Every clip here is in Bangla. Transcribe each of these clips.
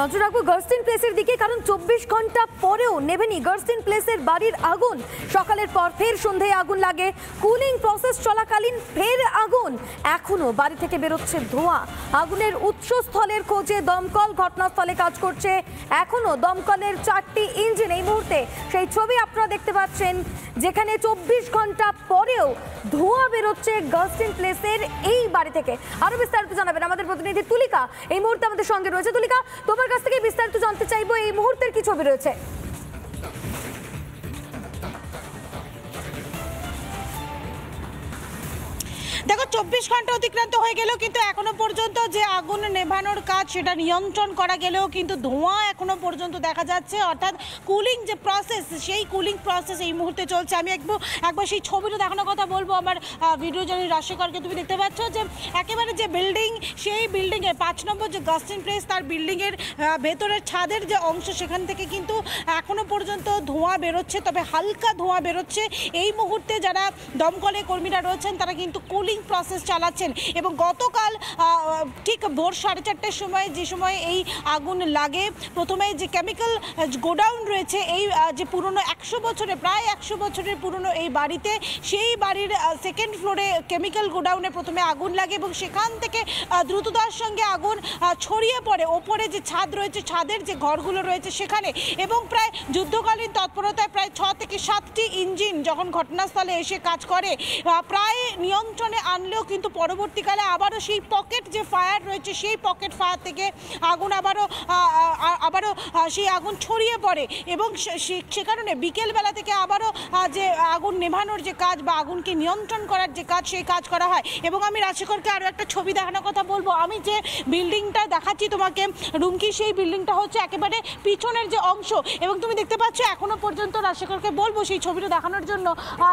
নজর রাখবো গার্সটিন প্লেসের দিকে কারণ চব্বিশ ঘন্টা পরেও নেভেনি গার্সটিন প্লেসের বাড়ির আগুন সকালের পর ফের সন্ধ্যায় আগুন লাগে কুলিং প্রসেস চলাকালীন ফের আগুন এখনও বাড়ি থেকে বেরোচ্ছে ধোঁয়া আগুনের উৎসস্থলের খোঁজে দমকল ঘটনাস্থলে কাজ করছে এখনও দমকলের চারটি ইঞ্জিন এই মুহূর্তে সেই ছবি আপনারা দেখতে পাচ্ছেন যেখানে চব্বিশ ঘন্টা পরেও ধোঁয়া বেরোচ্ছে গার্সটিন প্লেসের এই বাড়ি থেকে আরও বিস্তারিত জানাবেন আমাদের প্রতিনিধি তুলিকা এই মুহূর্তে আমাদের সঙ্গে রয়েছে তুলিকা তোমার তোমার কাছ থেকে বিস্তারিত জানতে চাইবো এই মুহূর্তের কি ছবি রয়েছে দেখো চব্বিশ ঘন্টা অতিক্রান্ত হয়ে গেলেও কিন্তু এখনো পর্যন্ত যে আগুন নেভানোর কাজ সেটা নিয়ন্ত্রণ করা গেলেও কিন্তু ধোঁয়া এখনো পর্যন্ত দেখা যাচ্ছে অর্থাৎ কুলিং যে প্রসেস সেই কুলিং প্রসেস এই মুহূর্তে চলছে আমি একবার একবার সেই ছবিটা দেখানোর কথা বলবো আমার ভিডিও জানি রাশিকরকে তুমি দেখতে পাচ্ছ যে একেবারে যে বিল্ডিং সেই বিল্ডিংয়ে পাঁচ নম্বর যে গাস্টিং প্লেস তার বিল্ডিংয়ের ভেতরের ছাদের যে অংশ সেখান থেকে কিন্তু এখনো পর্যন্ত ধোঁয়া বেরোচ্ছে তবে হালকা ধোঁয়া বেরোচ্ছে এই মুহূর্তে যারা দমকলে কর্মীরা রয়েছেন তারা কিন্তু কুলিং প্রসেস চালাচ্ছেন এবং গতকাল ঠিক ভোর সাড়ে চারটের সময় যে সময় এই আগুন লাগে প্রথমে যে কেমিক্যাল গোডাউন রয়েছে এই যে পুরনো একশো বছরে প্রায় একশো বছরের পুরনো এই বাড়িতে সেই বাড়ির সেকেন্ড ফ্লোরে কেমিক্যাল গোডাউনে প্রথমে আগুন লাগে এবং সেখান থেকে দ্রুততার সঙ্গে আগুন ছড়িয়ে পড়ে ওপরে যে ছাদ রয়েছে ছাদের যে ঘরগুলো রয়েছে সেখানে এবং প্রায় যুদ্ধকালীন তৎপরতায় প্রায় ছ থেকে সাতটি ইঞ্জিন যখন ঘটনাস্থলে এসে কাজ করে প্রায় নিয়ন্ত্রণে আনলেও কিন্তু পরবর্তীকালে আবারও সেই পকেট যে ফায়ার রয়েছে সেই পকেট ফায়ার থেকে আগুন আবারও আবারও সেই আগুন ছড়িয়ে পড়ে এবং সে কারণে বিকেলবেলা থেকে আবারও যে আগুন নেভানোর যে কাজ বা আগুনকে নিয়ন্ত্রণ করার যে কাজ সেই কাজ করা হয় এবং আমি রাজশেখরকে আরও একটা ছবি দেখানোর কথা বলবো আমি যে বিল্ডিংটা দেখাচ্ছি তোমাকে রুমকি সেই বিল্ডিংটা হচ্ছে একেবারে পিছনের যে অংশ এবং তুমি দেখতে পাচ্ছ এখনও পর্যন্ত রাজশেখরকে বলবো সেই ছবিটা দেখানোর জন্য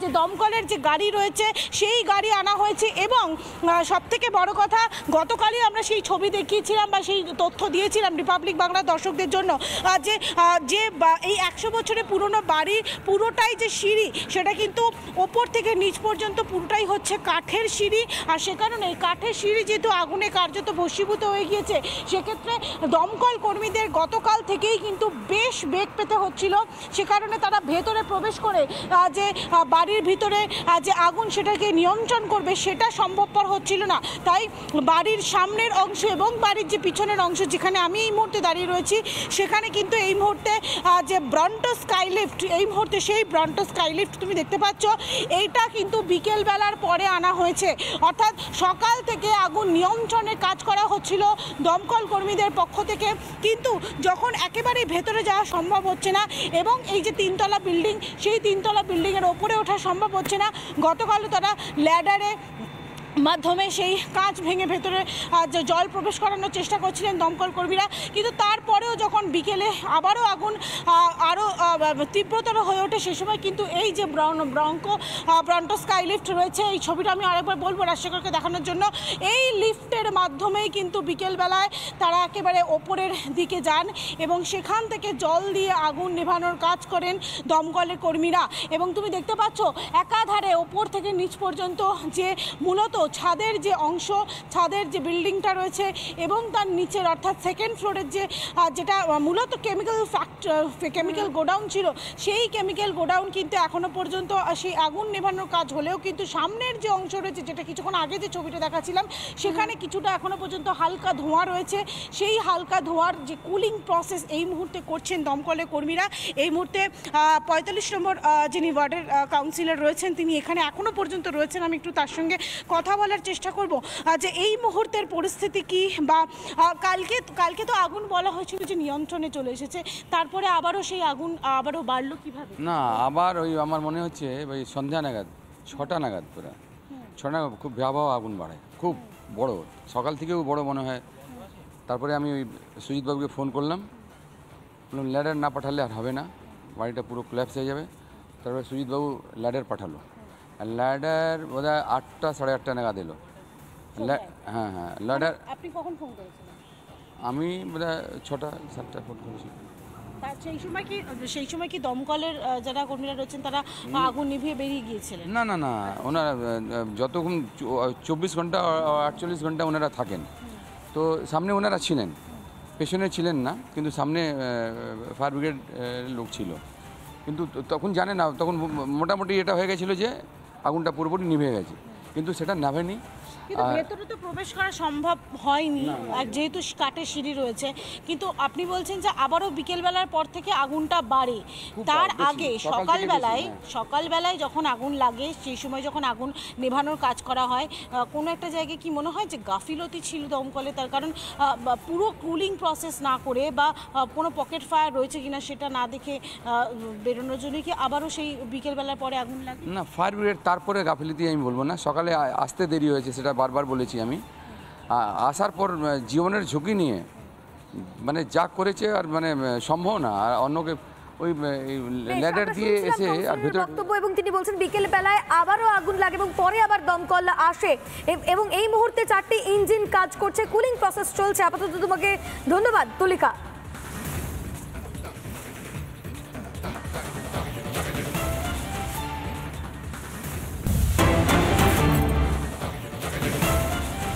যে দমকলের যে গাড়ি রয়েছে সেই গাড়ি আনা হয়ে হয়েছে এবং সবথেকে বড় কথা গতকালই আমরা সেই ছবি দেখিয়েছিলাম বা সেই তথ্য দিয়েছিলাম রিপাবলিক বাংলা দর্শকদের জন্য যে যে এই একশো বছরের পুরনো বাড়ি পুরোটাই যে সিঁড়ি সেটা কিন্তু ওপর থেকে নিচ পর্যন্ত পুরোটাই হচ্ছে কাঠের সিঁড়ি আর সে কারণে কাঠের সিঁড়ি যেহেতু আগুনে কার্যত বসীভূত হয়ে গিয়েছে সেক্ষেত্রে দমকল কর্মীদের গতকাল থেকেই কিন্তু বেশ বেগ পেতে হচ্ছিল সে কারণে তারা ভেতরে প্রবেশ করে যে বাড়ির ভিতরে যে আগুন সেটাকে নিয়ন্ত্রণ করবে সেটা সম্ভবপর হচ্ছিল না তাই বাড়ির সামনের অংশ এবং বাড়ির যে পিছনের অংশ যেখানে আমি এই মুহূর্তে দাঁড়িয়ে রয়েছি সেখানে কিন্তু এই মুহূর্তে যে ব্রন্টো স্কাইলিফ্ট এই মুহূর্তে সেই ব্রন্টো স্কাইলিফ্ট তুমি দেখতে পাচ্ছ এইটা কিন্তু বিকেলবেলার পরে আনা হয়েছে অর্থাৎ সকাল থেকে আগুন নিয়ন্ত্রণে কাজ করা হচ্ছিল দমকল কর্মীদের পক্ষ থেকে কিন্তু যখন একেবারেই ভেতরে যাওয়া সম্ভব হচ্ছে না এবং এই যে তিনতলা বিল্ডিং সেই তিনতলা বিল্ডিংয়ের ওপরে ওঠা সম্ভব হচ্ছে না গতকালও তারা ল্যাডারে মাধ্যমে সেই কাঁচ ভেঙে ভেতরে জল প্রবেশ করানোর চেষ্টা করছিলেন দমকল কর্মীরা কিন্তু তারপরেও যখন বিকেলে আবারও আগুন আরও তীব্রতর হয়ে ওঠে সে সময় কিন্তু এই যে ব্রঙ্কো ব্রন্টো স্কাই লিফট রয়েছে এই ছবিটা আমি আরেকবার বলবো রাজশেখরকে দেখানোর জন্য এই লিফটের মাধ্যমেই কিন্তু বিকেলবেলায় তারা একেবারে ওপরের দিকে যান এবং সেখান থেকে জল দিয়ে আগুন নেভানোর কাজ করেন দমকলের কর্মীরা এবং তুমি দেখতে পাচ্ছ একাধারে ওপর থেকে নিচ পর্যন্ত যে মূলত ছাদের যে অংশ ছাদের যে বিল্ডিংটা রয়েছে এবং তার নিচের অর্থাৎ সেকেন্ড ফ্লোরের যে যেটা মূলত কেমিক্যাল ফ্যাক্টর কেমিক্যাল গোডাউন ছিল সেই কেমিক্যাল গোডাউন কিন্তু এখনও পর্যন্ত সেই আগুন নেভানোর কাজ হলেও কিন্তু সামনের যে অংশ রয়েছে যেটা কিছুক্ষণ আগে যে ছবিটা দেখাচ্ছিলাম সেখানে কিছুটা এখনও পর্যন্ত হালকা ধোঁয়া রয়েছে সেই হালকা ধোঁয়ার যে কুলিং প্রসেস এই মুহূর্তে করছেন দমকলের কর্মীরা এই মুহূর্তে পঁয়তাল্লিশ নম্বর যিনি ওয়ার্ডের কাউন্সিলর রয়েছেন তিনি এখানে এখনও পর্যন্ত রয়েছেন আমি একটু তার সঙ্গে কথা বলার চেষ্টা করব যে এই মুহূর্তের পরিস্থিতি কি বা কালকে কালকে তো আগুন বলা হয়েছিল যে নিয়ন্ত্রণে চলে এসেছে তারপরে আবারও সেই আগুন আবারও বাড়লো কিভাবে না আবার ওই আমার মনে হচ্ছে ওই সন্ধ্যা নাগাদ ছটা নাগাদ পুরা ছটা খুব ভয়াবহ আগুন বাড়ে খুব বড় সকাল থেকেও বড় মনে হয় তারপরে আমি ওই সুজিতবাবুকে ফোন করলাম বললাম ল্যাডার না পাঠালে আর হবে না বাড়িটা পুরো ক্ল্যাপস হয়ে যাবে তারপরে সুজিতবাবু ল্যাডার পাঠালো ল্যাডার বোধ হয় আটটা সাড়ে আটটা নাগাদ এলো হ্যাঁ হ্যাঁ ল্যাডার আপনি কখন ফোন করেছিলেন আমি বোধ হয় ছটা সাতটা ফোন করেছি সেই সময় কি সেই সময় কি দমকলের যারা কর্মীরা রয়েছেন তারা আগুন নিভিয়ে বেরিয়ে গিয়েছিলেন না না না ওনারা যতক্ষণ চব্বিশ ঘন্টা আটচল্লিশ ঘন্টা ওনারা থাকেন তো সামনে ওনারা ছিলেন পেছনে ছিলেন না কিন্তু সামনে ফায়ার ব্রিগেড লোক ছিল কিন্তু তখন জানে না তখন মোটামুটি এটা হয়ে গেছিলো যে আগুনটা পুরোপুরি নিভে গেছে কিন্তু সেটা নাভেনি কিন্তু ভেতরে তো প্রবেশ করা সম্ভব হয়নি যেহেতু কাঠের সিঁড়ি রয়েছে কিন্তু আপনি বলছেন যে আবারও বিকেলবেলার পর থেকে আগুনটা বাড়ে তার আগে সকালবেলায় সকালবেলায় যখন আগুন লাগে সেই সময় যখন আগুন নেভানোর কাজ করা হয় কোনো একটা জায়গায় কি মনে হয় যে গাফিলতি ছিল দমকলে তার কারণ পুরো কুলিং প্রসেস না করে বা কোনো পকেট ফায়ার রয়েছে কিনা সেটা না দেখে বেরোনোর জন্য কি আবারও সেই বিকেলবেলার পরে আগুন লাগে না ফায়ার ব্রিগেড তারপরে গাফিলতি আমি বলবো না সকালে আসতে দেরি হয়েছে সেটা বারবার বলেছি আমি আসার পর জীবনের ঝুঁকি নিয়ে মানে যা করেছে আর মানে সম্ভব না আর অন্যকে ওই ল্যাডার দিয়ে এসে আর ভেতরে বক্তব্য এবং তিনি বলছেন বিকেল বেলায় আবারও আগুন লাগে এবং পরে আবার দমকল আসে এবং এই মুহূর্তে চারটি ইঞ্জিন কাজ করছে কুলিং প্রসেস চলছে আপাতত তোমাকে ধন্যবাদ তুলিকা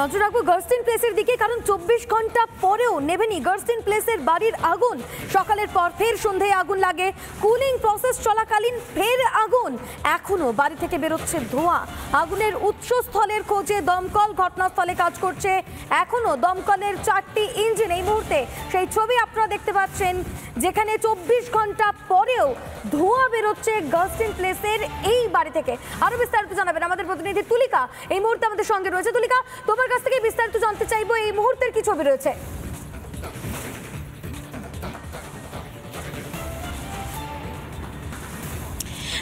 নজর রাখবো গার্স্টিন প্লেসের দিকে কারণ চব্বিশ ঘন্টা পরেও নেভেনি গার্সটিন প্লেসের বাড়ির আগুন সকালের পর ফের সন্ধ্যায় আগুন লাগে কুলিং প্রসেস চলাকালীন ফের আগুন এখনও বাড়ি থেকে বেরোচ্ছে ধোঁয়া আগুনের উৎসস্থলের খোঁজে দমকল ঘটনাস্থলে কাজ করছে এখনও দমকলের চারটি ইঞ্জিন এই মুহূর্তে সেই ছবি আপনারা দেখতে পাচ্ছেন যেখানে চব্বিশ ঘন্টা পরেও ধোঁয়া বেরোচ্ছে গার্সটিন প্লেসের এই বাড়ি থেকে আরও বিস্তারিত জানাবেন আমাদের প্রতিনিধি তুলিকা এই মুহূর্তে আমাদের সঙ্গে রয়েছে তুলিকা তোমার কাছ থেকে বিস্তারিত জানতে চাইবো এই মুহূর্তের কি ছবি রয়েছে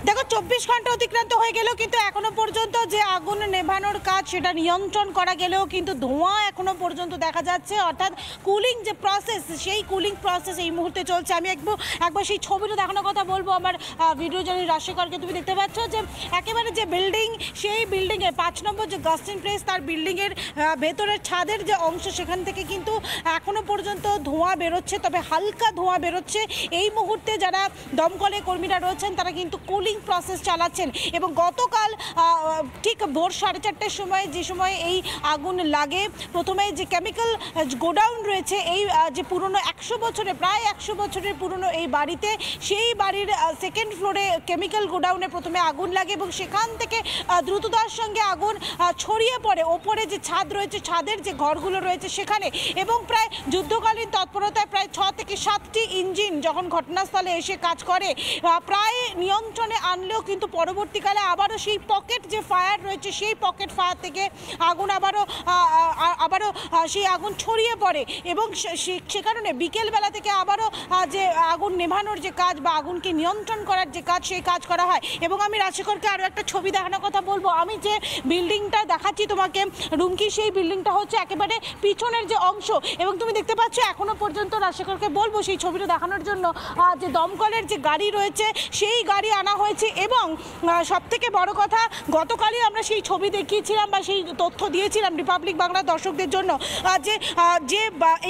দেখো চব্বিশ ঘন্টা অতিক্রান্ত হয়ে গেলেও কিন্তু এখনো পর্যন্ত যে আগুন নেভানোর কাজ সেটা নিয়ন্ত্রণ করা গেলেও কিন্তু ধোঁয়া এখনো পর্যন্ত দেখা যাচ্ছে অর্থাৎ কুলিং যে প্রসেস সেই কুলিং প্রসেস এই মুহূর্তে চলছে আমি একবার একবার সেই ছবিটা দেখানোর কথা বলবো আমার ভিডিও জানি রাশিকরকে তুমি দেখতে পাচ্ছ যে একেবারে যে বিল্ডিং সেই বিল্ডিংয়ে পাঁচ নম্বর যে গাস্টিন প্লেস তার বিল্ডিংয়ের ভেতরের ছাদের যে অংশ সেখান থেকে কিন্তু এখনো পর্যন্ত ধোঁয়া বেরোচ্ছে তবে হালকা ধোঁয়া বেরোচ্ছে এই মুহূর্তে যারা দমকলে কর্মীরা রয়েছেন তারা কিন্তু কুলিং ভোটিং প্রসেস চালাচ্ছেন এবং গতকাল ঠিক ভোর সাড়ে চারটের সময় যে সময় এই আগুন লাগে প্রথমে যে কেমিক্যাল গোডাউন রয়েছে এই যে পুরনো একশো বছরে প্রায় একশো বছরের পুরনো এই বাড়িতে সেই বাড়ির সেকেন্ড ফ্লোরে কেমিক্যাল গোডাউনে প্রথমে আগুন লাগে এবং সেখান থেকে দ্রুততার সঙ্গে আগুন ছড়িয়ে পড়ে ওপরে যে ছাদ রয়েছে ছাদের যে ঘরগুলো রয়েছে সেখানে এবং প্রায় যুদ্ধকালীন তৎপরতায় প্রায় ছ থেকে সাতটি ইঞ্জিন যখন ঘটনাস্থলে এসে কাজ করে প্রায় নিয়ন্ত্রণে নিয়ন্ত্রণে আনলেও কিন্তু পরবর্তীকালে আবারও সেই পকেট যে ফায়ার রয়েছে সেই পকেট ফায়ার থেকে আগুন আবারও আবারও সেই আগুন ছড়িয়ে পড়ে এবং সে কারণে বিকেলবেলা থেকে আবারও যে আগুন নেভানোর যে কাজ বা আগুনকে নিয়ন্ত্রণ করার যে কাজ সেই কাজ করা হয় এবং আমি রাজশেখরকে আরও একটা ছবি দেখানোর কথা বলবো আমি যে বিল্ডিংটা দেখাচ্ছি তোমাকে রুমকি সেই বিল্ডিংটা হচ্ছে একেবারে পিছনের যে অংশ এবং তুমি দেখতে পাচ্ছ এখনও পর্যন্ত রাজশেখরকে বলবো সেই ছবিটা দেখানোর জন্য যে দমকলের যে গাড়ি রয়েছে সেই গাড়ি আনা হয়েছে এবং সবথেকে বড় কথা গতকালই আমরা সেই ছবি দেখিয়েছিলাম বা সেই তথ্য দিয়েছিলাম রিপাবলিক বাংলা দর্শকদের জন্য যে যে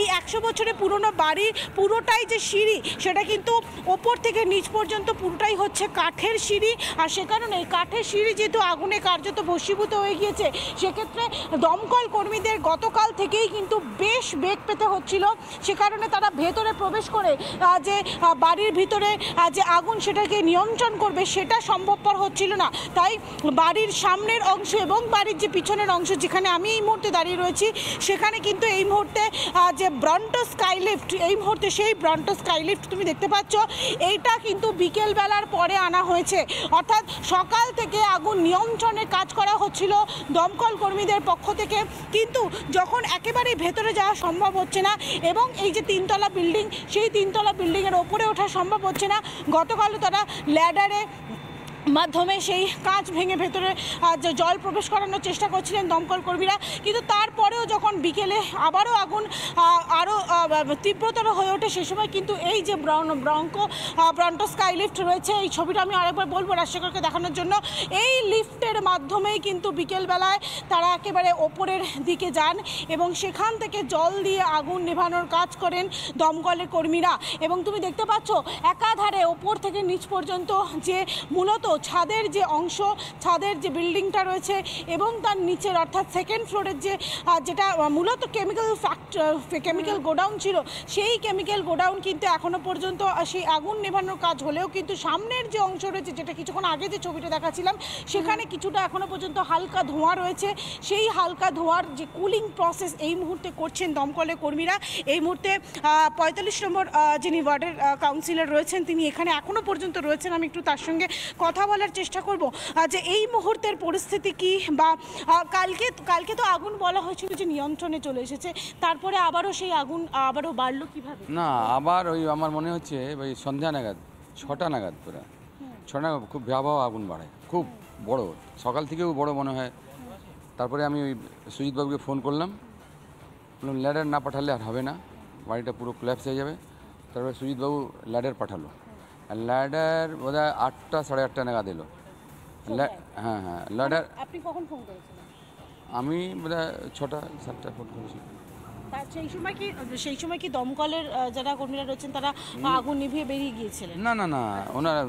এই একশো বছরে পুরনো বাড়ির পুরোটাই যে সিঁড়ি সেটা কিন্তু ওপর থেকে নিচ পর্যন্ত পুরোটাই হচ্ছে কাঠের সিঁড়ি আর সে কারণে কাঠের সিঁড়ি যেহেতু আগুনে কার্যত ভস্মীভূত হয়ে গিয়েছে সেক্ষেত্রে দমকল কর্মীদের গতকাল থেকেই কিন্তু বেশ বেগ পেতে হচ্ছিল সে কারণে তারা ভেতরে প্রবেশ করে যে বাড়ির ভিতরে যে আগুন সেটাকে নিয়ন্ত্রণ করবে সেটা সম্ভবপর হচ্ছিল না তাই বাড়ির সামনের অংশ এবং বাড়ির যে পিছনের অংশ যেখানে আমি এই মুহূর্তে দাঁড়িয়ে রয়েছি সেখানে কিন্তু এই মুহূর্তে যে ব্রন্টো স্কাইলিফট এই মুহূর্তে সেই ব্রন্টো স্কাইলিফট তুমি দেখতে পাচ্ছ এইটা কিন্তু বিকেলবেলার পরে আনা হয়েছে অর্থাৎ সকাল থেকে আগুন নিয়ন্ত্রণের কাজ করা হচ্ছিল দমকল কর্মীদের পক্ষ থেকে কিন্তু যখন একেবারে ভেতরে যাওয়া সম্ভব হচ্ছে না এবং এই যে তিনতলা বিল্ডিং সেই তিনতলা বিল্ডিংয়ের ওপরে ওঠা সম্ভব হচ্ছে না গতকালও তারা ল্যাডারে মাধ্যমে সেই কাঁচ ভেঙে ভেতরে জল প্রবেশ করানোর চেষ্টা করছিলেন দমকল কর্মীরা কিন্তু তারপরেও যখন বিকেলে আবারও আগুন আরও তীব্রতর হয়ে ওঠে সে সময় কিন্তু এই যে ব্রন ব্রঙ্কো ব্রন্টো স্কাইলিফ্ট রয়েছে এই ছবিটা আমি আরেকবার বলবো রাজশেখরকে দেখানোর জন্য এই লিফটের মাধ্যমেই কিন্তু বিকেলবেলায় তারা একেবারে ওপরের দিকে যান এবং সেখান থেকে জল দিয়ে আগুন নেভানোর কাজ করেন দমকলের কর্মীরা এবং তুমি দেখতে পাচ্ছ একাধারে ওপর থেকে নিচ পর্যন্ত যে মূলত ছাদের যে অংশ ছাদের যে বিল্ডিংটা রয়েছে এবং তার নিচের অর্থাৎ সেকেন্ড ফ্লোরের যে যেটা মূলত কেমিক্যাল ফ্যাক্টর কেমিক্যাল গোডাউন ছিল সেই কেমিক্যাল গোডাউন কিন্তু এখনও পর্যন্ত সেই আগুন নেভানোর কাজ হলেও কিন্তু সামনের যে অংশ রয়েছে যেটা কিছুক্ষণ আগে যে ছবিটা দেখাচ্ছিলাম সেখানে কিছুটা এখনও পর্যন্ত হালকা ধোঁয়া রয়েছে সেই হালকা ধোঁয়ার যে কুলিং প্রসেস এই মুহূর্তে করছেন দমকলের কর্মীরা এই মুহূর্তে পঁয়তাল্লিশ নম্বর যিনি ওয়ার্ডের কাউন্সিলর রয়েছেন তিনি এখানে এখনও পর্যন্ত রয়েছেন আমি একটু তার সঙ্গে কথা বলার চেষ্টা করব যে এই মুহূর্তের পরিস্থিতি কি বা কালকে কালকে তো আগুন বলা হয়েছিল যে নিয়ন্ত্রণে চলে এসেছে তারপরে আবারও সেই আগুন আবারও বাড়লো কিভাবে না আবার ওই আমার মনে হচ্ছে ওই সন্ধ্যা নাগাদ ছটা নাগাদ পুরো ছটা নাগাদ খুব ভয়াবহ আগুন বাড়ে খুব বড় সকাল থেকেও বড় মনে হয় তারপরে আমি ওই সুজিতবাবুকে ফোন করলাম ল্যাডার না পাঠালে আর হবে না বাড়িটা পুরো ক্ল্যাপস হয়ে যাবে তারপরে সুজিতবাবু ল্যাডার পাঠালো ল্যাডার বোধ হয় আটটা সাড়ে আটটা নাগাদ এলো হ্যাঁ হ্যাঁ ল্যাডার আপনি কখন ফোন করেছিলেন আমি বোধ হয় ছটা সাতটা ফোন করেছি সেই সময় কি সেই সময় কি দমকলের যারা কর্মীরা রয়েছেন তারা আগুন নিভিয়ে বেরিয়ে গিয়েছিলেন না না না ওনারা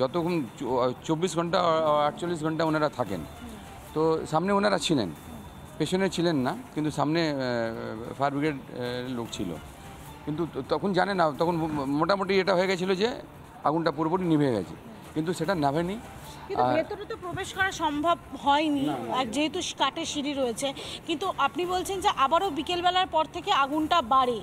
যতক্ষণ চব্বিশ ঘন্টা আটচল্লিশ ঘন্টা ওনারা থাকেন তো সামনে ওনারা ছিলেন পেছনে ছিলেন না কিন্তু সামনে ফায়ার ব্রিগেড লোক ছিল কিন্তু তখন জানে না তখন মোটামুটি এটা হয়ে গেছিলো যে আগুনটা পুরোপুরি নিভে গেছে কিন্তু সেটা নামেনি কিন্তু ভেতরে তো প্রবেশ করা সম্ভব হয়নি আর যেহেতু কাঠের সিঁড়ি রয়েছে কিন্তু আপনি বলছেন যে আবারও বিকেলবেলার পর থেকে আগুনটা বাড়ে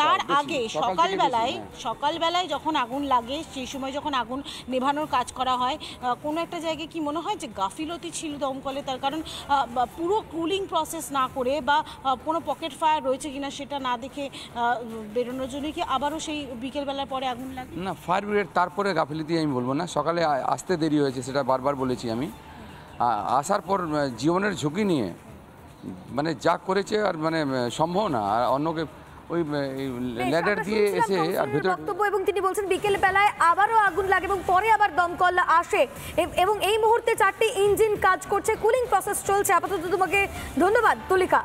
তার আগে সকালবেলায় সকালবেলায় যখন আগুন লাগে সেই সময় যখন আগুন নেভানোর কাজ করা হয় কোনো একটা জায়গায় কি মনে হয় যে গাফিলতি ছিল দমকলে তার কারণ পুরো কুলিং প্রসেস না করে বা কোনো পকেট ফায়ার রয়েছে কিনা সেটা না দেখে বেরোনোর জন্য কি আবারও সেই বিকেলবেলার পরে আগুন লাগে না ফায়ার ব্রিগেড তারপরে গাফিলতি আমি বলবো না সকাল সকালে আসতে দেরি হয়েছে সেটা বারবার বলেছি আমি আসার পর জীবনের ঝুঁকি নিয়ে মানে যা করেছে আর মানে সম্ভব না আর অন্যকে ওই ল্যাডার দিয়ে এসে আর ভিতরে বক্তব্য এবং তিনি বলছেন বিকেল বেলায় আবারও আগুন লাগে এবং পরে আবার দমকল আসে এবং এই মুহূর্তে চারটি ইঞ্জিন কাজ করছে কুলিং প্রসেস চলছে আপাতত তোমাকে ধন্যবাদ তুলিকা